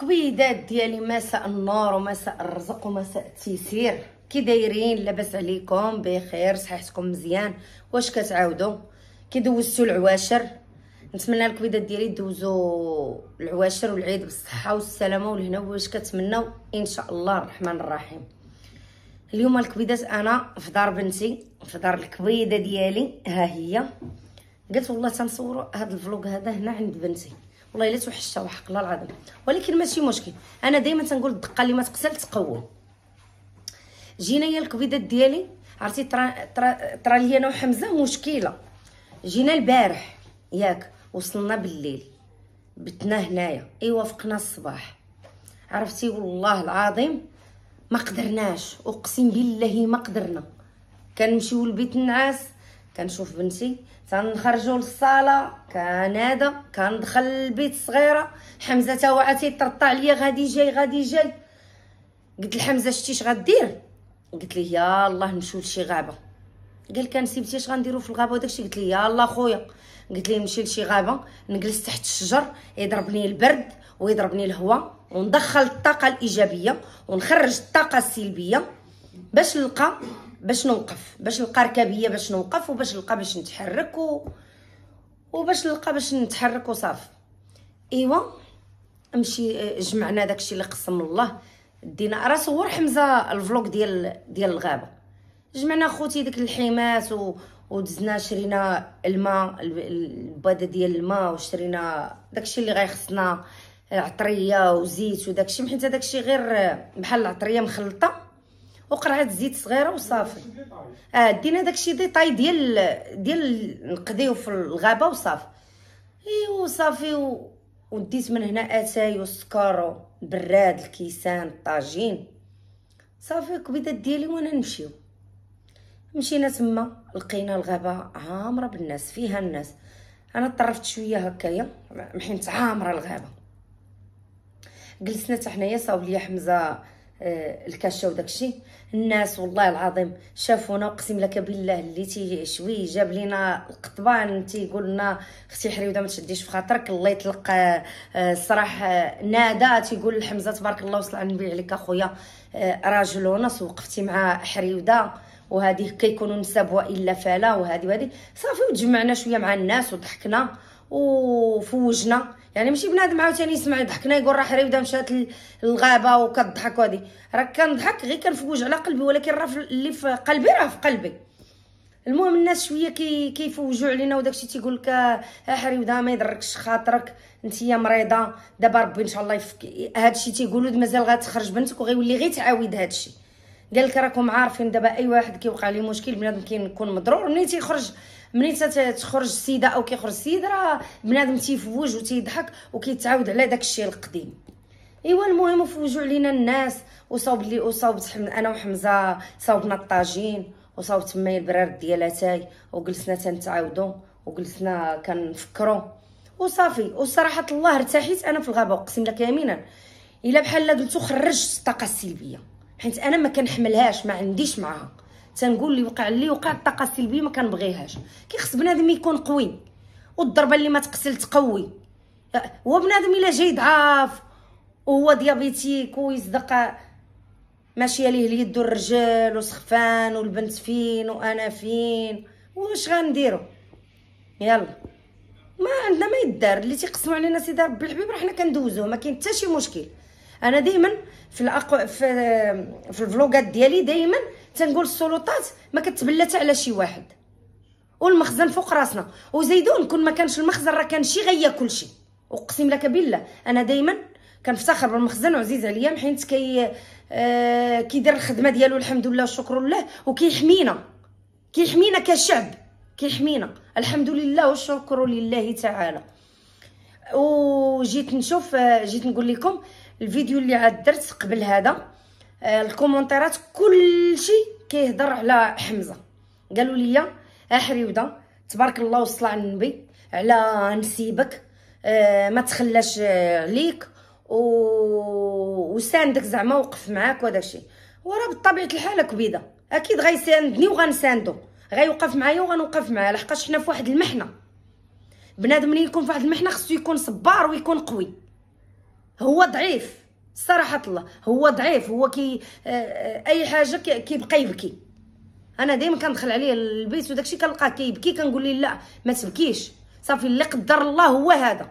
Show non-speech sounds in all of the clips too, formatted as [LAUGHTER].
كويدات ديالي مساء النور ومساء الرزق ومساء التيسير كي دايرين لاباس عليكم بخير صحتكم مزيان واش كتعاودوا كي دوزتوا العواشر نتمنى الكويدات ديالي دوزوا العواشر والعيد بالصحه والسلامه والهنا واش كتمنوا ان شاء الله الرحمن الرحيم اليوم الكويدات انا في دار بنتي في دار الكويده ديالي ها هي قلت والله تنصور هذا الفلوق هذا هنا عند بنتي والله الا توحشتها وحق الله العظيم ولكن ماشي مشكل انا دائما تنقول الدقه اللي ما تقسل تقوم يا الكبيدات ديالي عرفتي طرا طرا طرا لي انا وحمزه مشكله جينا البارح ياك وصلنا بالليل بتنا هنايا ايوا فقنا الصباح عرفتي والله العظيم ما قدرناش اقسم بالله ما قدرنا كنمشيو لبيت النعاس كنشوف بنتي تنخرجوا للصاله كنادى كندخل للبيت صغيره حمزه تا هو عاد يطرطع عليا غادي جاي غادي جاي قلت لحمزه شتي اش غدير قلت ليه يا الله نمشيو لشي غابه قال كان سيبتي اش غنديرو في الغابه وداكشي قلت ليه يا الله خويا قلت ليه نمشي لشي غابه نجلس تحت الشجر يضربني البرد ويضربني الهواء وندخل الطاقه الايجابيه ونخرج الطاقه السلبيه باش نلقى باش نوقف باش نلقى ركابيه باش نوقف وباش نلقى باش نتحرك و... وباش نلقى باش نتحرك وصافي ايوا نمشي جمعنا داكشي اللي قسم الله دينا راه صور حمزه الفلوق ديال ديال الغابه جمعنا خوتي ديك الحماس و... ودزنا شرينا الماء الباده ديال الماء وشرينا داكشي اللي غيخصنا عطريه وزيت وداكشي حيت داكشي غير بحال العطريه مخلطه وقرعه زيت صغيره وصافي اه دينا داكشي ديطاي ديال ديال نقديو في الغابه وصافي ايوا صافي وديت من هنا اتاي والسكر براد الكيسان الطاجين صافي الكبيدات ديالي وانا نمشيو مشينا تما لقينا الغابه عامره بالناس فيها الناس انا طرفت شويه هكايا حيت عامره الغابه جلسنا حتى حنايا صاوب ليا حمزه آه، الكاشا وداكشي الناس والله العظيم شافونا اقسم لك بالله اللي تيشوي جاب لينا القطبان تيقول لنا اختي حريوده ما تشديش في خاطرك الله يطلق آه، آه، صراح نادى تيقول لحمزه تبارك الله وصل النبي عليك اخويا راجل ونص وقفتي مع حريوده وهذه كيكونوا نساب والا فلا وهذه وهذه صافي وتجمعنا شويه مع الناس وضحكنا وفوجنا يعني ماشي بنادم عاوتاني يسمع ضحكنا يقول راه حريوده مشات للغابه وكضحك وهادي راه كنضحك غير كنفوج على قلبي ولكن راه اللي في قلبي راه في قلبي المهم الناس شويه كي كيفوجوا علينا وداكشي تيقول لك آه، ودا ما يضركش خاطرك انت مريضه دابا ربي ان شاء الله يفك هادشي تيقولوا مازال غتخرج بنتك وغيولي غير تعاود هادشي قال لك راكم عارفين دابا اي واحد كيوقع ليه مشكل بنادم كيكون مضرور ملي تيخرج ملي تخرج السيده او كيخرج السيد راه بنادم تيفوج وتيضحك وكيتعاود على داك الشيء القديم ايوا المهم فوجوا علينا الناس وصاوب لي وصاوبت انا وحمزه صاوبنا الطاجين وصاوبت ماي البراد ديال اتاي وجلسنا تنتعاودوا وجلسنا كنفكروا وصافي وصراحه الله ارتحيت انا في الغابه اقسم لك يمينا الا بحال قلتو خرجت الطاقه السلبيه حيت انا ما كنحملهاش ما عنديش معاها تنقول اللي وقع اللي وقع الطاقه السلبيه ما كنبغيهاش كيخص بنادم يكون قوي والضربه اللي ما تقتل تقوي هو بنادم الا جاي ضعاف وهو ديابيتيك ويصدق ماشيه ليه اليد والرجال وسخفان والبنت فين وانا فين واش غنديروا يلا ما عندنا ما يدار اللي تيقسموا علينا سيدي ربي الحبيب راه حنا كندوزوه ما كاين حتى شي مشكل انا دائما في الأقو... في في الفلوقات ديالي دائما تنقول السلطات ما كتبلات على شي واحد والمخزن فوق راسنا وزيدون كون ما كانش المخزن راه كان شي غياكل كلشي اقسم لك بالله انا دائما كنفتخر بالمخزن وعزيز عليا حيت كي آه كيدير الخدمه ديالو الحمد لله والشكر لله وكيحمينا كيحمينا كشعب كيحمينا الحمد لله والشكر لله تعالى وجيت نشوف آه، جيت نقول لكم الفيديو اللي عاد درت قبل هذا آه، الكومونتيرات كلشي كيهضر على حمزه قالوا لي احريوده آه، تبارك الله وصلى على النبي على نسيبك آه، ما تخلاش عليك و... وساندك زعما وقف معاك وهذا الشيء وراه بطبيعه الحال كبيده اكيد غيساندني وغنساندو غيوقف معايا وغنوقف معاه لحقاش حنا في واحد المحنه بنادم ملي يكون في واحد المحنه خصو يكون صبار ويكون قوي هو ضعيف صراحة الله هو ضعيف هو كي آه، آه، اي حاجه كيبقى يبكي انا ديما كندخل عليه البيت وداكشي كنلقاه كيبكي كنقول ليه لا ما تبكيش صافي اللي قدر الله هو هذا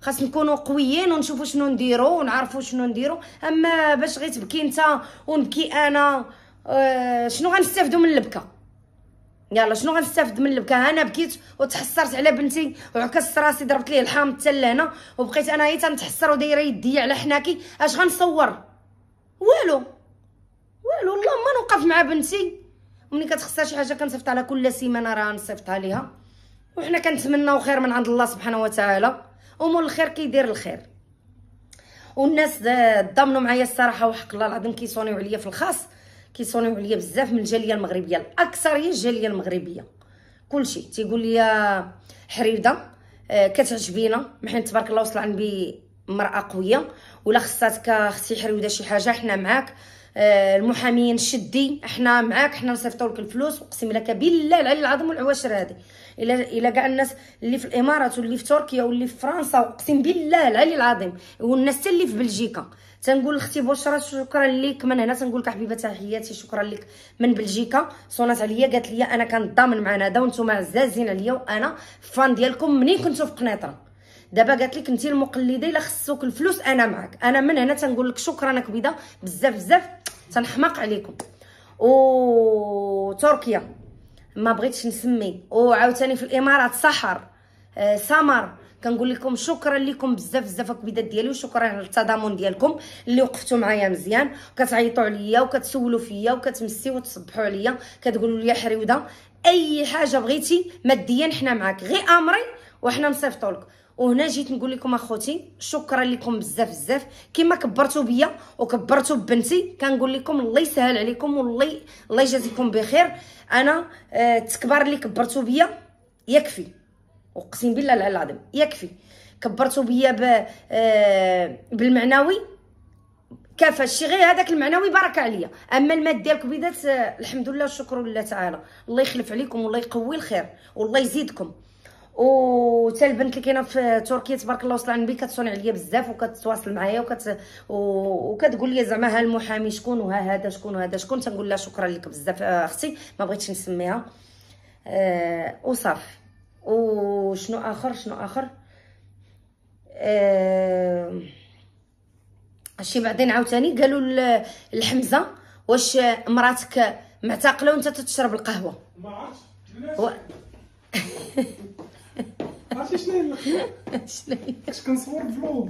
خاص نكونوا قويين ونشوفوا شنو نديرو ونعرفوا شنو نديرو اما باش غير تبكي انت ونبكي انا آه شنو غنستافدوا من البكا يلا شنو غنستافد من البكا انا بكيت وتحسرت على بنتي وعكست راسي ضربت ليه الحام حتى لهنا وبقيت انا هي تنتحسر ودايره يدي على حناكي اش غنصور والو والو والله ما نوقف مع بنتي ملي كتخسر شي حاجه كنصيفط على كل سيمانه راه نصيفطها ليها وحنا كنتمناو خير من عند الله سبحانه وتعالى ومول الخير كيدير الخير والناس ضامنوا معايا الصراحه وحق الله العظيم كيصونيو عليا في الخاص كيصونيو عليا بزاف من الجاليه المغربيه الاكثريه الجاليه المغربيه كلشي تيقول لي حريده آه، كتعجبينا محين تبارك الله وصل عندي مراه قويه ولا خصاتك اختي حريده شي حاجه حنا معاك آه، المحامين شدي احنا معاك احنا نصيفطوا لك الفلوس اقسم لك بالله العلي العظيم والعواشر هذه الى الى كاع الناس اللي في الامارات واللي في تركيا واللي في فرنسا اقسم بالله العلي العظيم والناس اللي في بلجيكا تنقول لاختي بشرى شكرا لك من هنا تنقول لك حبيبه تحياتي شكرا لك من بلجيكا صونات عليا قالت لي انا كنضامن مع ندى وانتم عزازين عليا وانا فان ديالكم منين كنتو في قنيطره دابا قالت لك انت المقلده الا خصوك الفلوس انا معك انا من هنا تنقول لك شكرا كبيده بزاف بزاف تنحماق عليكم تركيا ما بغيتش نسمي وعاوتاني في الامارات سحر آه سمر كنقول لكم شكرا لكم بزاف بزاف الكبيدات ديالي وشكرا على التضامن ديالكم اللي وقفتوا معايا مزيان كتعيطوا عليا وكتسولوا فيا وكتمسيو وتصبحوا عليا كتقولوا لي حريوده اي حاجه بغيتي ماديا حنا معاك غير امري وحنا نصيفطوا لك وهنا جيت نقول لكم اخوتي شكرا لكم بزاف بزاف كما كبرتوا بيا وكبرتوا ببنتي كنقول لكم الله يسهل عليكم والله الله يجازيكم بخير انا التكبار آه، اللي كبرتوا بيا يكفي اقسم بالله العلي العظيم يكفي كبرتوا بيا آه، بالمعنوي كفى شي غير هذاك المعنوي بارك عليا اما الماد ديالك بدات آه، الحمد لله والشكر لله تعالى الله يخلف عليكم والله يقوي الخير والله يزيدكم وحتى البنت اللي كاينه في تركيا تبارك الله وصل النبي كتصوني عليا بزاف وكتواصل معايا وكت وكتقول لي زعما ها المحامي شكون وها هذا شكون وهذا شكون تنقول لها شكرا لك بزاف آه، اختي ما بغيتش نسميها أه وصافي وشنو اخر شنو اخر أه شي بعدين عاوتاني قالوا لحمزه واش مراتك معتقله وانت تشرب القهوه ما عرفتش [LAUGHS] عرفتي شنو هي [LAUGHS] شنو كنت كنصور فلوغ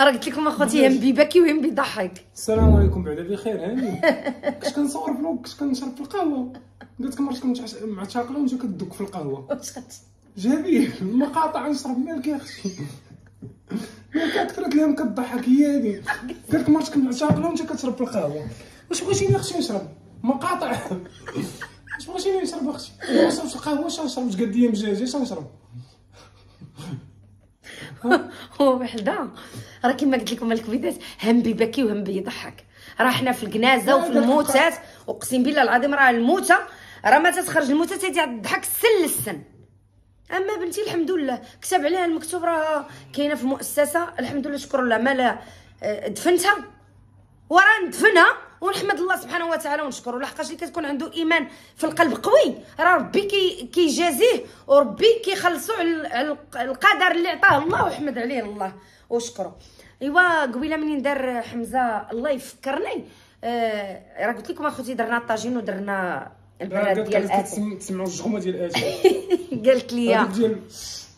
راه قلت لكم اخوتي همبي بيبكي وهم بيضحك السلام عليكم بعدا بخير هاني كنت كنصور فلوق كنت كنشرب في القهوه قلت لكم مرت كنت معتقله ونجي كدوك في القهوه جابي [LAUGHS] المقاطع نشرب مالك يا اختي مالك كثرت لهم كضحك هي هادي قلت لك مرت كنعتقله وانت كتشرب في القهوه واش بغيتيني اختي نشرب مقاطع [LAUGHS] واش بغيتيني نشرب اختي شربت القهوه شربت قديه مجاجه نشرب [LAUGHS] هو بحدا راه كيما قلت لكم بيدات هم بيبكي وهم بيضحك راه حنا في الكنازه وفي الموتات اقسم بالله العظيم راه الموته راه ما تتخرج الموته تيتي الضحك سن للسن اما بنتي الحمد لله كتب عليها المكتوب راه كاينه في مؤسسه الحمد لله شكر الله مالا آه، دفنتها وراه ندفنها ونحمد الله سبحانه وتعالى ونشكره لحقاش اللي كتكون عنده ايمان في القلب قوي راه ربي كي كيجازيه وربي كيخلصو على القدر اللي عطاه الله وحمد عليه الله وشكره ايوا قبيله منين دار حمزه الله يفكرني آه راه قلت لكم اخوتي درنا الطاجين ودرنا البراد ديال الاتي تسمعوا الجغمه ديال الاتي [LAUGHS] قالت لي ديال ديال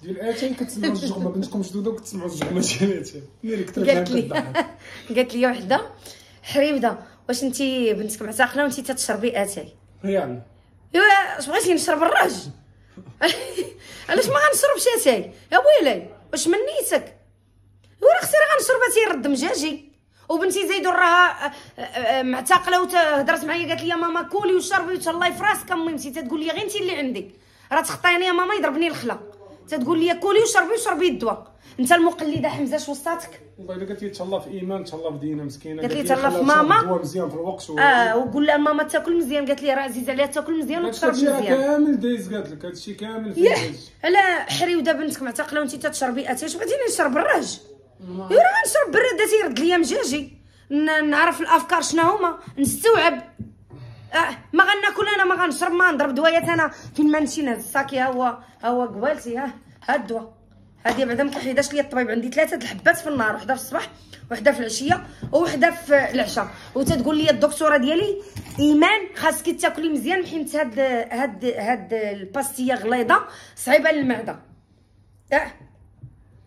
الاتي كتسمعوا الجغمه بنتكم شدوده وكتسمعوا الجغمه ديال الاتي قالت لي [LAUGHS] قالت لي وحده حريبده واش انت بنتك معتقله وانت تتشربي اتاي يعني ايوا اش بغيتي نشرب الرج [LAUGHS] علاش ما غنشربش اتاي يا ويلي واش من نيتك ورا اختي راه غنشرب اتاي رد مجاجي وبنتي زيدو راها آه، آه، آه، معتقله وتهضرت معايا قالت لي ماما كولي وشربي وتهلاي في راسك امي تتقول لي غير انت اللي عندي راه تخطيني يا ماما يضربني الخلا تتقول لي كولي وشربي وشربي الدواء انت المقلده حمزه اش وصاتك والله الا قالت لي تهلا في ايمان تهلا في دينا مسكينه قالت لي تهلا في ماما الدواء مزيان في الوقت و... اه وقول لها ماما تاكل مزيان قالت لي راه عزيزه عليها تاكل مزيان وتشرب مزيان كامل دايز قالت لك هادشي كامل ياه على حري ودا بنتك معتقله وانت تتشربي اتاش بغيتيني نشرب الراج يا راه غنشرب براد يرد ليا مجاجي نعرف الافكار شنو هما نستوعب اه ما غناكل انا ما غنشرب ما نضرب دوايات انا فين ما نمشي نهز الساكي ها هو ها هو قبالتي ها ها الدواء هادي بعدا ما ليا الطبيب عندي ثلاثه الحبات في النهار وحده في الصباح وحده في العشيه وحده في العشاء وتتقول لي الدكتوره ديالي ايمان خاصك تاكلي مزيان حيت هاد هاد هاد الباستيه غليظه صعيبه للمعده اه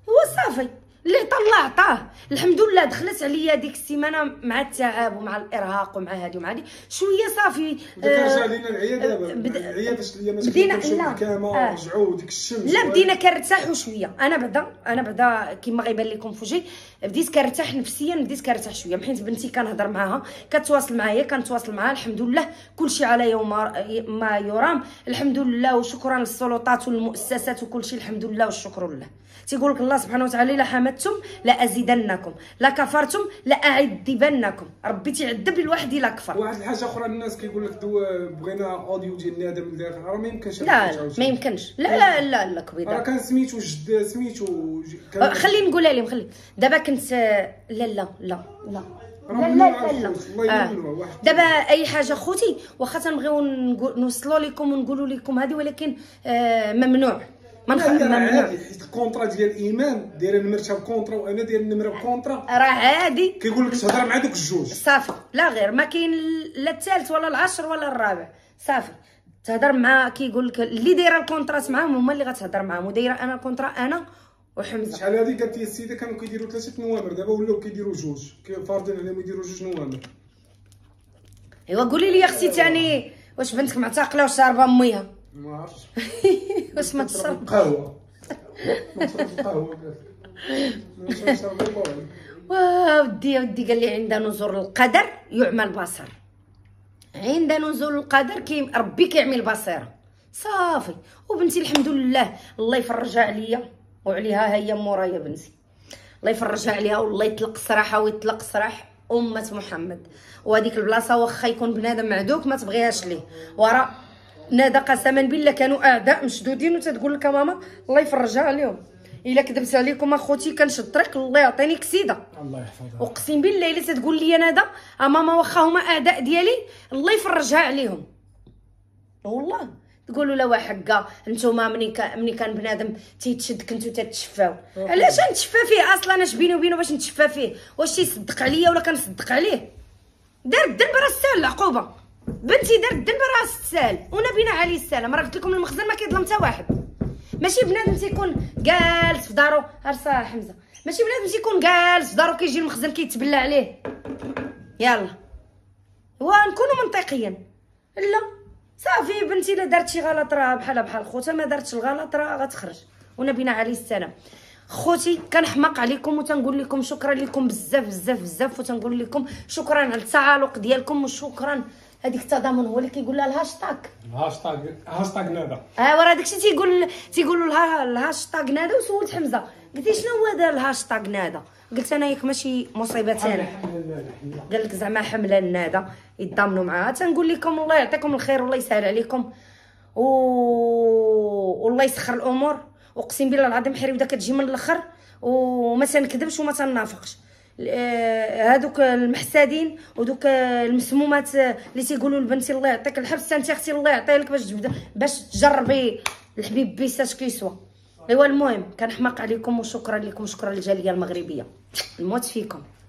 هو صافي اللي عطى الله عطاه الحمد لله دخلت عليا ديك السيمانه مع التعب ومع الارهاق ومع هادي ومع هادي شويه صافي آه علينا العياده دابا آه، العياده العيا فاش ما بدينا لا آه. رجعوا ديك الشمس لا بدينا كنرتاحوا شويه انا بعدا انا بعدا كما غيبان لكم في وجهي بديت كنرتاح نفسيا بديت كنرتاح شويه حيت بنتي كنهضر معاها كتواصل معايا كنتواصل معاها الحمد لله كلشي على يوم ما يرام الحمد لله وشكرا للسلطات والمؤسسات وكلشي الحمد لله والشكر لله تيقول لك الله سبحانه وتعالى لا حمدتم لا ازيدنكم لا كفرتم لا اعذبنكم ربي تيعذب الواحد الا كفر واحد الحاجه اخرى الناس كيقول لك بغينا اوديو ديال الندم من داخل راه ما يمكنش لا ما يمكنش لا لا لا لا كبيضه راه كان سميتو جد سميتو أه، خليني نقولها لهم خلي دابا كنت لا لا لا لا لا لا لا لا آه. دابا اي حاجه خوتي واخا تنبغيو نوصلوا لكم ونقولوا لكم هذه ولكن آه ممنوع ما نخ... عادي حيت الكونترا ديال ايمان دايره نمرتها كونترا وانا داير النمره كونترا راه عادي كيقول لك تهضر مع دوك الجوج صافي لا غير ما كاين لا الثالث ولا العاشر ولا الرابع صافي تهضر مع كيقول لك اللي دايره الكونترات معاهم هما اللي غتهضر معاهم ودايره انا الكونترا انا وحمزه شحال هذه قالت لي السيده كانوا كيديروا ثلاثه نوامر دابا ولاو كيديروا جوج عليهم يديروا جوج نوامر ايوا قولي لي اختي ثاني واش بنتك معتقله وشاربه ميه ما عرفتش واش [LAUGHS] ما تشرب قهوه ما قهوه ودي ودي قال لي عند نزول القدر يعمل بصر عند نزول القدر كي ربي كيعمل بصيره صافي وبنتي الحمد لله الله يفرجها عليا وعليها هي مورايا بنتي الله يفرجها عليها والله يطلق صراحه ويطلق صراح امه محمد وهذيك البلاصه واخا يكون بنادم معدوك ما تبغيهاش ليه وراه نادى قسما بالله كانوا اعداء مشدودين وتتقول لك ماما الله يفرجها عليهم الا كذبت عليكم اخوتي كنشد الطريق الله يعطيني كسيده الله يحفظها اقسم بالله الا تتقول لي نادى ماما واخا هما اعداء ديالي الله يفرجها عليهم والله تقولوا لو حقا نتوما ملي ملي كان بنادم تيتشد كنتو تتشفاو علاش نتشفى فيه اصلا اش بيني وبينه باش نتشفى فيه واش تيصدق عليا ولا كنصدق عليه دار الدرب راه ساهل العقوبه بنتي دارت الذنب راه تسال بينا علي السلام راه قلت لكم المخزن ما كيظلم حتى واحد ماشي بنادم تيكون جالس في دارو ارسا حمزه ماشي بنادم تيكون جالس في دارو كيجي المخزن كيتبلى عليه يلا ونكونوا منطقيا لا صافي بنتي الا دارت شي غلط راه بحال بحال خوتها ما دارتش الغلط راه غتخرج بينا علي السلام خوتي كنحماق عليكم وتنقول لكم شكرا لكم بزاف بزاف بزاف وتنقول لكم شكرا على التعالق ديالكم وشكرا هذيك التضامن هو اللي كيقول لها الهاشتاغ الهاشتاغ هاشتاغ نادا ايوا اه راه داكشي تيقول تيقولوا لها الهاشتاغ نادا وسولت حمزه قلت شنو هو هذا الهاشتاغ نادا قلت انا ياك ماشي مصيبه انا قال لك زعما حمله النادا يتضامنوا معاها تنقول لكم الله يعطيكم الخير والله يسهل عليكم و... والله يسخر الامور اقسم بالله العظيم حريوده كتجي من الاخر وما تنكذبش وما تنافقش هادوك آه، المحسادين ودوك المسمومات اللي تيقولوا لبنتي الله يعطيك الحبس انت اختي الله يعطيها لك باش تبدا باش تجربي الحبيب بيساش كيسوى ايوا المهم كنحماق عليكم وشكرا لكم شكرا للجاليه المغربيه الموت فيكم